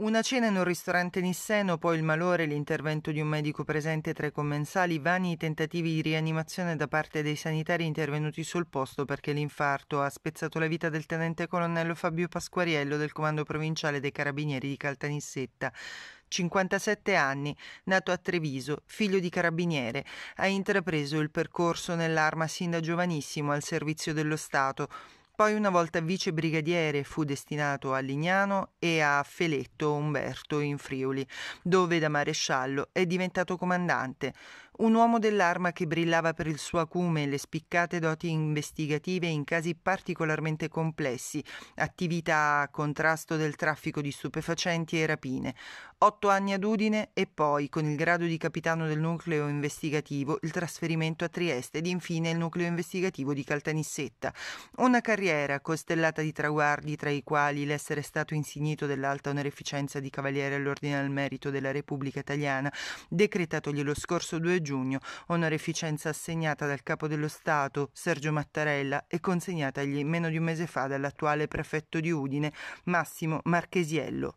Una cena in un ristorante nisseno, poi il malore, l'intervento di un medico presente tra i commensali, vani tentativi di rianimazione da parte dei sanitari intervenuti sul posto perché l'infarto ha spezzato la vita del tenente colonnello Fabio Pasquariello del comando provinciale dei carabinieri di Caltanissetta. 57 anni, nato a Treviso, figlio di carabiniere, ha intrapreso il percorso nell'arma sin da giovanissimo al servizio dello Stato, poi una volta vicebrigadiere fu destinato a Lignano e a Feletto Umberto in Friuli, dove da maresciallo è diventato comandante, un uomo dell'arma che brillava per il suo acume e le spiccate doti investigative in casi particolarmente complessi, attività a contrasto del traffico di stupefacenti e rapine. Otto anni ad Udine e poi, con il grado di capitano del nucleo investigativo, il trasferimento a Trieste ed infine il nucleo investigativo di Caltanissetta. Una carriera costellata di traguardi, tra i quali l'essere stato insignito dell'alta onoreficenza di Cavaliere all'Ordine al Merito della Repubblica Italiana, decretatogli lo scorso 2 giugno giugno, onorificenza assegnata dal capo dello Stato, Sergio Mattarella, e consegnatagli meno di un mese fa dall'attuale prefetto di Udine, Massimo Marchesiello.